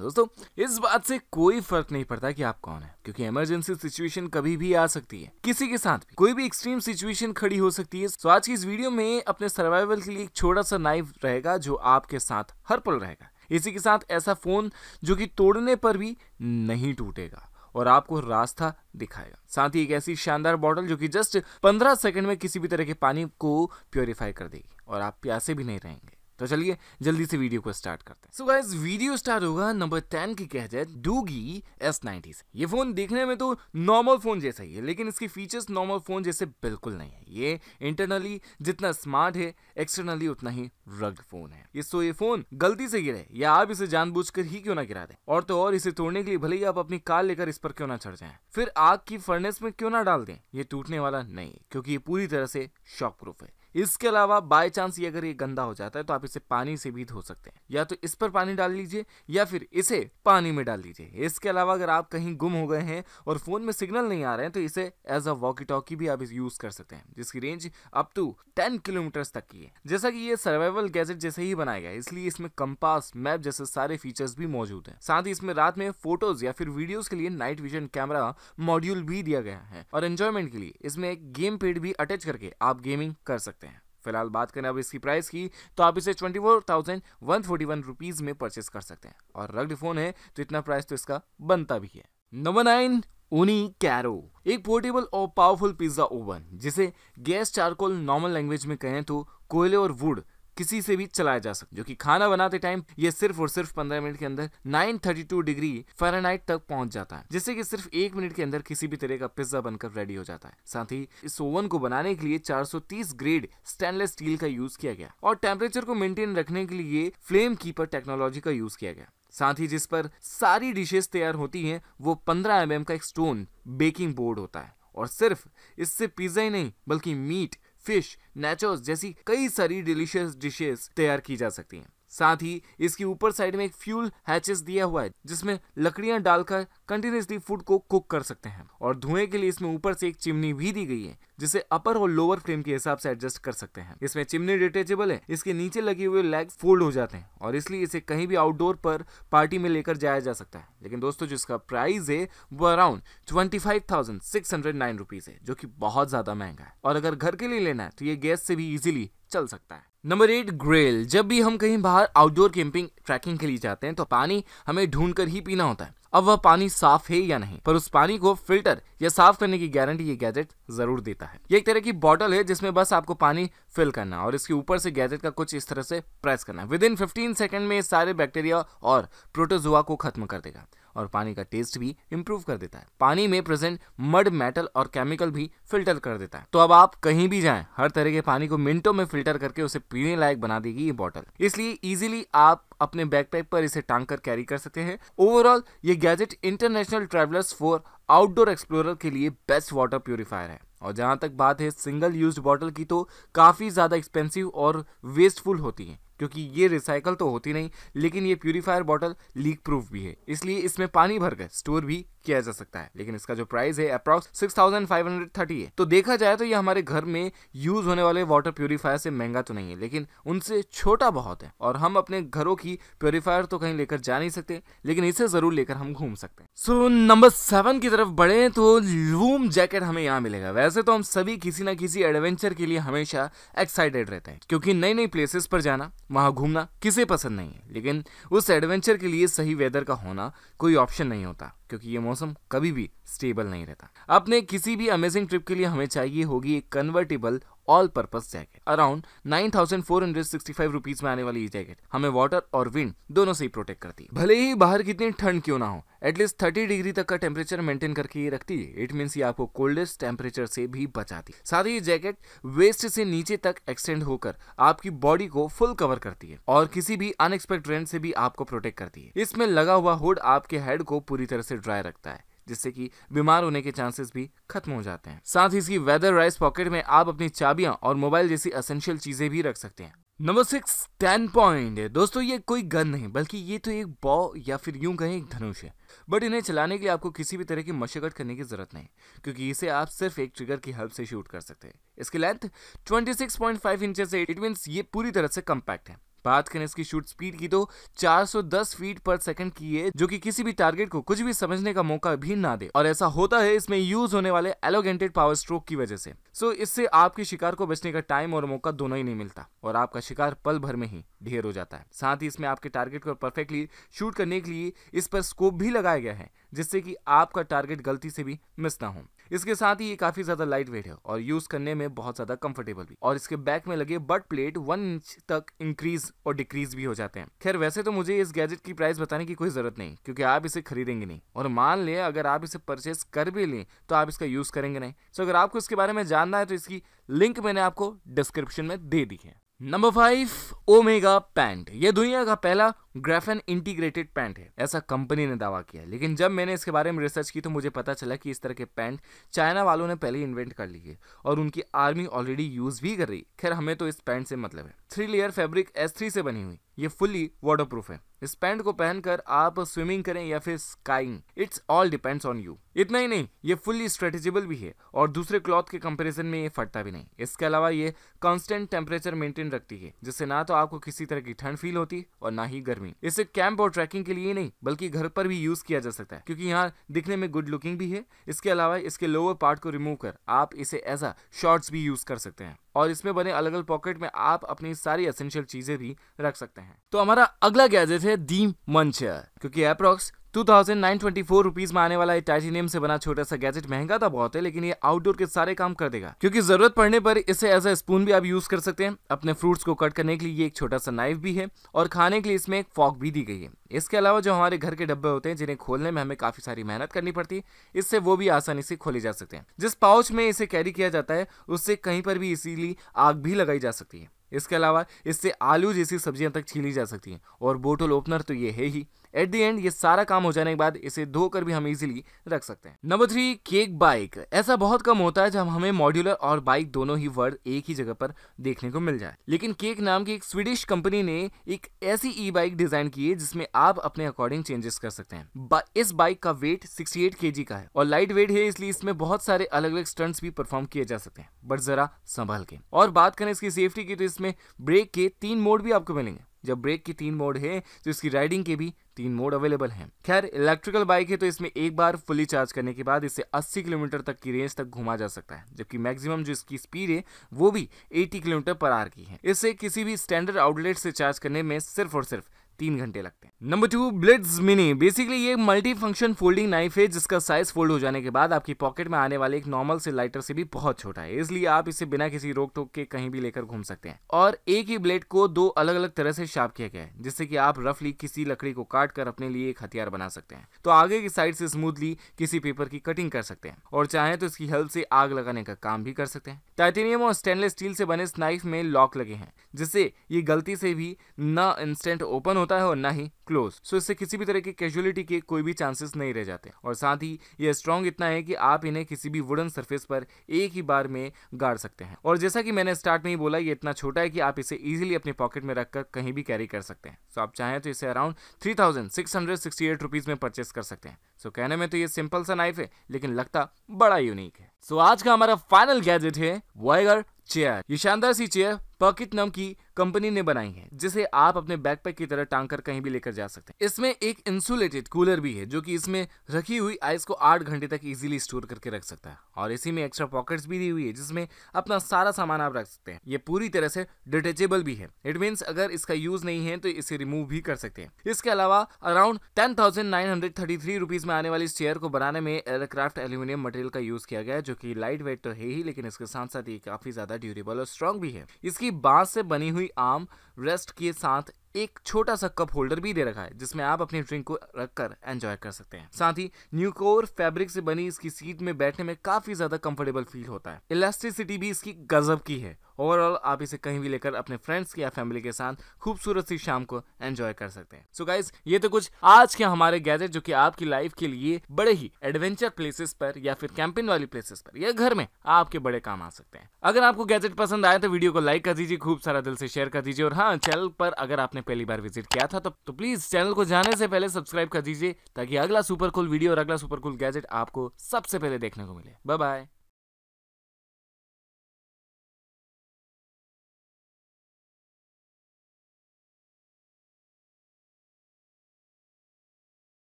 दोस्तों इस बात से कोई फर्क नहीं पड़ता कि आप कौन है क्योंकि इमरजेंसी सिचुएशन कभी भी आ सकती है किसी के साथ भी कोई भी एक्सट्रीम सिचुएशन खड़ी हो सकती है तो आज की इस वीडियो में अपने सर्वाइवल के लिए एक छोटा सा नाइफ रहेगा जो आपके साथ हर पल रहेगा इसी के साथ ऐसा फोन जो कि तोड़ने पर भी नहीं टूटेगा और आपको रास्ता दिखाएगा साथ ही एक ऐसी शानदार बॉटल जो कि जस्ट पंद्रह सेकंड में किसी भी तरह के पानी को प्योरीफाई कर देगी और आप प्यासे भी नहीं रहेंगे तो चलिए जल्दी से वीडियो को स्टार्ट करते हैं सो गाइस वीडियो स्टार्ट होगा नंबर टेन की कहते हैं डूगी एस नाइनटीज ये फोन देखने में तो नॉर्मल फोन जैसा ही है लेकिन इसके फीचर्स नॉर्मल फोन जैसे बिल्कुल नहीं है ये इंटरनली जितना स्मार्ट है एक्सटर्नली उतना ही रग फोन है इस तो ये फोन गलती से गिरे या आप इसे जानबूझकर ही क्यों ना गिरा दे और तो और इसे तोड़ने के लिए भले ही आप अपनी कार लेकर इस पर क्यों ना चढ़ जाए फिर आग की फर्नेस में क्यों ना डाल दें ये टूटने वाला नहीं क्योंकि ये पूरी तरह से शॉक प्रूफ है इसके अलावा बाय चांस ये अगर ये गंदा हो जाता है तो आप इसे पानी से भी धो सकते हैं या तो इस पर पानी डाल लीजिए या फिर इसे पानी में डाल लीजिए इसके अलावा अगर आप कहीं गुम हो गए हैं और फोन में सिग्नल नहीं आ रहे हैं तो इसे एज अ वॉकी टॉकी भी आप यूज कर सकते हैं जिसकी range up to ten kilometer तक की है जैसा की ये सर्वाइवल गैजेट जैसे ही बनाया गया इसलिए इसमें कंपास मैप जैसे सारे फीचर्स भी मौजूद है साथ ही इसमें रात में फोटोज या फिर वीडियोज के लिए नाइट विजन कैमरा मॉड्यूल भी दिया गया है और एंजॉयमेंट के लिए इसमें एक गेम पेड भी अटैच करके आप गेमिंग कर सकते फिलहाल बात करें अब इसकी प्राइस की तो आप इसे twenty four thousand one forty one rupees में परचेस कर सकते हैं और रग्ड फ़ोन है तो इतना प्राइस तो इसका बनता भी है नंबर नाइन उनी कैरो एक पोर्टेबल और पावरफुल पिज्ज़ा ओवन जिसे गैस चारकोल नॉर्मल लैंग्वेज में कहें तो कोयले और वुड किसी से भी चलाया जा सकता जो कि खाना बनाते टाइम ये सिर्फ और सिर्फ 15 मिनट के अंदर 932 डिग्री फ़ारेनहाइट तक पहुंच जाता है जिससे कि सिर्फ एक मिनट के अंदर किसी भी तरह का पिज्जा बनकर रेडी हो जाता है साथ ही इस ओवन को बनाने के लिए 430 ग्रेड स्टेनलेस स्टील का यूज किया गया और टेम्परेचर को मेंटेन रखने के लिए फ्लेम कीपर टेक्नोलॉजी का यूज किया गया साथ ही जिस पर सारी डिशेस तैयार होती हैं वो 15 एम mm का एक स्टोन बेकिंग बोर्ड होता है और सिर्फ इससे पिज्ज़ा ही नहीं बल्कि मीट फिश नेचोस जैसी कई सारी डिलीशियस डिशेस तैयार की जा सकती हैं साथ ही इसकी ऊपर साइड में एक फ्यूल हैचेस दिया हुआ है जिसमें लकड़ियां डालकर कंटिन्यूसली फूड को कुक कर सकते हैं और धुएं के लिए इसमें ऊपर से एक चिमनी भी दी गई है जिसे अपर और लोअर फ्लेम के हिसाब से एडजस्ट कर सकते हैं इसमें चिमनी डिटेचेबल है इसके नीचे लगे हुए लेग फोल्ड हो जाते हैं और इसलिए इसे कहीं भी आउटडोर पर पार्टी में लेकर जाया जा सकता है लेकिन दोस्तों जिसका प्राइस है वो around twenty five thousand six hundred nine rupees है जो की बहुत ज्यादा महंगा है और अगर घर के लिए लेना है तो ये गैस से भी इजिली चल सकता है नंबर एट ग्रेल जब भी हम कहीं बाहर आउटडोर कैंपिंग ट्रैकिंग के लिए जाते हैं तो पानी हमें ढूंढ कर ही पीना होता है अब वह पानी साफ है या नहीं पर उस पानी को फिल्टर या साफ करने की गारंटी ये गैजेट जरूर देता है ये एक तरह की बॉटल है जिसमें बस आपको पानी फिल करना है और इसके ऊपर से गैजेट का कुछ इस तरह से प्रेस करना है विद इन फिफ्टीन सेकेंड में सारे बैक्टीरिया और प्रोटोजुआ को खत्म कर देगा और पानी का टेस्ट भी इंप्रूव कर देता है पानी में प्रेजेंट मड मेटल और केमिकल भी फिल्टर कर देता है तो अब आप कहीं भी जाएं हर तरह के पानी को मिनटों में फिल्टर करके उसे पीने लायक बना देगी ये बॉटल इसलिए इजिली आप अपने बैकपैक पर इसे टांग कर कैरी कर सकते हैं ओवरऑल ये gadget international travellers for outdoor explorer के लिए बेस्ट वाटर प्योरीफायर है और जहाँ तक बात है सिंगल यूज बॉटल की तो काफ़ी ज़्यादा एक्सपेंसिव और वेस्टफुल होती है क्योंकि ये रिसाइकल तो होती नहीं लेकिन ये प्यूरीफायर बॉटल लीक प्रूफ भी है इसलिए इसमें पानी भरकर स्टोर भी किया जा सकता है लेकिन इसका जो प्राइस है approx six thousand five hundred thirty है तो देखा जाए तो ये हमारे घर में यूज होने वाले वाटर प्योरीफायर से महंगा तो नहीं है लेकिन उनसे छोटा बहुत है और हम अपने घरों की प्योरीफायर तो कहीं लेकर जा नहीं सकते लेकिन इसे जरूर लेकर हम घूम सकते हैं सो नंबर सेवन की तरफ बढ़े तो लूम जैकेट हमें यहाँ मिलेगा वैसे तो हम सभी किसी ना किसी एडवेंचर के लिए हमेशा एक्साइटेड रहते हैं क्योंकि नई नई प्लेसेस पर जाना वहाँ घूमना किसे पसंद नहीं है लेकिन उस एडवेंचर के लिए सही वेदर का होना कोई ऑप्शन नहीं होता क्योंकि ये मौसम कभी भी स्टेबल नहीं रहता अपने किसी भी अमेजिंग ट्रिप के लिए हमें चाहिए होगी एक convertible all purpose jacket around nine thousand four hundred five rupees में आने वाली ये जैकेट हमें वाटर और विंड दोनों से ही प्रोटेक्ट करती है भले ही बाहर कितनी ठंड क्यों ना हो एटलीस्ट थर्टी डिग्री तक का टेम्परेचर मेंटेन करके ये रखती है इट मीन्स ये आपको कोल्डेस्ट टेम्परेचर से भी बचाती है साथ ही ये जैकेट वेस्ट से नीचे तक एक्सटेंड होकर आपकी बॉडी को फुल कवर करती है और किसी भी अनएक्सपेक्ट रेंट से भी आपको प्रोटेक्ट करती है इसमें लगा हुआ हुड आपके हेड को पूरी तरह से ड्राई रखता है जिससे कि बीमार होने के चांसेस भी खत्म हो जाते हैं साथ ही इसकी वेदर राइस पॉकेट में आप अपनी चाबियां और मोबाइल जैसी असेंशियल चीजें भी रख सकते हैं नंबर सिक्स टेन पॉइंट दोस्तों ये कोई गन नहीं बल्कि ये तो एक बॉ या फिर यूं कहें एक धनुष है बट इन्हें चलाने के लिए आपको किसी भी तरह की मशक्कत करने की जरूरत नहीं क्योंकि इसे आप सिर्फ एक ट्रिगर की हेल्प से शूट कर सकते हैं इसकी length twenty six point five inches है इट मीन ये पूरी तरह से कम्पैक्ट है बात करें इसकी शूट स्पीड की तो 410 फीट पर सेकंड की है जो कि किसी भी टारगेट को कुछ भी समझने का मौका भी ना दे और ऐसा होता है इसमें यूज होने वाले एलोगेंटेड पावर स्ट्रोक की वजह से सो इससे आपके शिकार को बचने का टाइम और मौका दोनों ही नहीं मिलता और आपका शिकार पल भर में ही ढेर हो जाता है साथ ही इसमें आपके टारगेट को परफेक्टली शूट करने के लिए इस पर स्कोप भी लगाया गया है जिससे कि आपका टारगेट गलती से भी मिस ना हो इसके साथ ही ये काफी ज्यादा लाइट वेट है और यूज करने में बहुत ज्यादा कंफर्टेबल भी और इसके बैक में लगे बट प्लेट वन इंच तक इंक्रीज और डिक्रीज भी हो जाते हैं खैर वैसे तो मुझे इस गैजेट की प्राइस बताने की कोई जरूरत नहीं क्योंकि आप इसे खरीदेंगे नहीं और मान ले अगर आप इसे परचेस कर भी लें तो आप इसका यूज करेंगे नहीं सो अगर आपको इसके बारे में जानना है तो इसकी लिंक मैंने आपको डिस्क्रिप्शन में दे दी है नंबर फाइव ओमेगा पैंट यह दुनिया का पहला ग्रेफेन इंटीग्रेटेड पैंट है ऐसा कंपनी ने दावा किया लेकिन जब मैंने इसके बारे में रिसर्च की तो मुझे पता चला कि इस तरह के पैंट चाइना वालों ने पहले इन्वेंट कर लिए और उनकी आर्मी ऑलरेडी यूज भी कर रही खैर हमें तो इस पैंट से मतलब है three layer fabric S three से बनी हुई ये फुली वाटर प्रूफ है इस पैंट को पहनकर आप स्विमिंग करें या फिर skiing it's all depends on you इतना ही नहीं ये फुली स्ट्रेटेजेबल भी है और दूसरे क्लॉथ के कंपैरिजन में ये फटता भी नहीं इसके अलावा ये कांस्टेंट टेम्परेचर मेंटेन रखती है जिससे ना तो आपको किसी तरह की ठंड फील होती और ना ही गर्मी आर्मी इसे कैंप और ट्रैकिंग के लिए नहीं बल्कि घर पर भी यूज किया जा सकता है क्योंकि यहाँ दिखने में गुड लुकिंग भी है इसके अलावा इसके लोअर पार्ट को रिमूव कर आप इसे एज अ शॉर्ट्स भी यूज कर सकते हैं और इसमें बने अलग अलग पॉकेट में आप अपनी सारी एसेंशियल चीजें भी रख सकते हैं तो हमारा अगला गैजेट है दी मंचर क्योंकि approx two thousand nine twenty four rupees में आने वाला ये टाइटेनियम से बना छोटा सा गैजेट महंगा था तो बहुत है लेकिन ये आउटडोर के सारे काम कर देगा क्योंकि जरूरत पड़ने पर इसे एज ए स्पून भी आप यूज कर सकते हैं अपने फ्रूट्स को कट करने के लिए ये एक छोटा सा नाइफ भी है और खाने के लिए इसमें एक फॉक भी दी गई है इसके अलावा जो हमारे घर के डब्बे होते हैं जिन्हें खोलने में हमें काफी सारी मेहनत करनी पड़ती है इससे वो भी आसानी से खोले जा सकते हैं जिस पाउच में इसे कैरी किया जाता है उससे कहीं पर भी इसीलिए आग भी लगाई जा सकती है इसके अलावा इससे आलू जैसी सब्जियां तक छीली जा सकती हैं और बोटल ओपनर तो ये है ही एट दी एंड ये सारा काम हो जाने के बाद इसे धोकर भी हम इजीली रख सकते हैं नंबर थ्री केक बाइक ऐसा बहुत कम होता है जब हमें मॉड्यूलर और बाइक दोनों ही वर्ड एक ही जगह पर देखने को मिल जाए लेकिन केक नाम की एक स्वीडिश कंपनी ने एक ऐसी ई बाइक डिजाइन की है जिसमें आप अपने अकॉर्डिंग चेंजेस कर सकते हैं बा, इस बाइक का वेट सिक्सटी एट का है और लाइट वेट है इसलिए इसमें बहुत सारे अलग अलग स्टंट्स भी परफॉर्म किए जा सकते हैं बट जरा संभाल के और बात करें इसकी सेफ्टी की तो इसमें ब्रेक के तीन मोड भी आपको मिलेंगे जब ब्रेक के तीन मोड है तो इसकी राइडिंग के भी तीन मोड अवेलेबल हैं खैर इलेक्ट्रिकल बाइक है तो इसमें एक बार फुली चार्ज करने के बाद इसे 80 किलोमीटर तक की रेंज तक घुमा जा सकता है जबकि मैक्सिमम जो इसकी स्पीड है वो भी 80 किलोमीटर पर आर की है इसे किसी भी स्टैंडर्ड आउटलेट से चार्ज करने में सिर्फ और सिर्फ तीन घंटे लगते हैं number two Blitz mini basically ये मल्टी फंक्शन फोल्डिंग नाइफ है जिसका साइज फोल्ड हो जाने के बाद आपकी पॉकेट में आने वाले एक नॉर्मल से लाइटर से भी बहुत छोटा है इसलिए आप इसे बिना किसी रोक टोक के कहीं भी लेकर घूम सकते हैं और एक ही ब्लेड को दो अलग अलग तरह से शार्प किया गया है जिससे कि आप रफली किसी लकड़ी को काट कर अपने लिए एक हथियार बना सकते हैं तो आगे की साइड से स्मूथली किसी पेपर की कटिंग कर सकते हैं और चाहे तो इसकी हेल्प से आग लगाने का काम भी कर सकते हैं टाइटेनियम और स्टेनलेस स्टील से बने इस नाइफ में लॉक लगे हैं जिससे ये गलती से भी न इंस्टेंट ओपन होता होता है और ना ही क्लोज सो इससे किसी भी तरह की कैजुअलिटी के कोई भी चांसेस नहीं रह जाते और साथ ही ये स्ट्रॉन्ग इतना है कि आप इन्हें किसी भी वुडन सरफेस पर एक ही बार में गाड़ सकते हैं और जैसा कि मैंने स्टार्ट में ही बोला ये इतना छोटा है कि आप इसे इजिली अपने पॉकेट में रखकर कहीं भी कैरी कर सकते हैं सो आप चाहें तो इसे around three thousand six hundred sixty eight rupees में परचेस कर सकते हैं सो कहने में तो ये सिंपल सा नाइफ है लेकिन लगता बड़ा यूनिक है सो so, आज का हमारा फाइनल गैजेट है वाइगर चेयर ये शानदार सी चेयर पकित नाम की कंपनी ने बनाई है जिसे आप अपने बैकपैक की तरह टांग कर कहीं भी लेकर जा सकते हैं इसमें एक इंसुलेटेड कूलर भी है जो कि इसमें रखी हुई आइस को आठ घंटे तक इजीली स्टोर करके रख सकता है और इसी में एक्स्ट्रा पॉकेट्स भी दी हुई है जिसमें अपना सारा सामान आप रख सकते हैं ये पूरी तरह से डिटेचेबल भी है इट मीन्स अगर इसका यूज नहीं है तो इसे रिमूव भी कर सकते हैं इसके अलावा around ten thousand nine hundred thirty three rupees में आने वाली इस चेयर को बनाने में एयरक्राफ्ट एल्यूमिनियम मटेरियल का यूज किया गया जो कि लाइट वेट तो है ही लेकिन इसके साथ साथ ये काफ़ी ज़्यादा ड्यूरेबल और स्ट्रांग भी है इसकी बांस से बनी हुई आम रेस्ट के साथ एक छोटा सा कप होल्डर भी दे रखा है जिसमें आप अपने ड्रिंक को रखकर एंजॉय कर सकते हैं साथ ही न्यूकोर फैब्रिक से बनी इसकी सीट में बैठने में काफी ज्यादा कंफर्टेबल फील होता है इलास्टिसिटी भी इसकी गजब की है ओवरऑल आप इसे कहीं भी लेकर अपने फ्रेंड्स या फैमिली के साथ खूबसूरत सी शाम को एंजॉय कर सकते हैं सो so गाइज ये तो कुछ आज के हमारे गैजेट जो कि आपकी लाइफ के लिए बड़े ही एडवेंचर प्लेसेस पर या फिर कैंपिंग वाली प्लेसेस पर या घर में आपके बड़े काम आ सकते हैं अगर आपको गैजेट पसंद आए तो वीडियो को लाइक कर दीजिए खूब सारा दिल से शेयर कर दीजिए और हाँ हाँ चैनल पर अगर आपने पहली बार विजिट किया था तो, तो प्लीज चैनल को जाने से पहले सब्सक्राइब कर दीजिए ताकि अगला सुपर वीडियो और अगला सुपर गैजेट आपको सबसे पहले देखने को मिले बाय बाय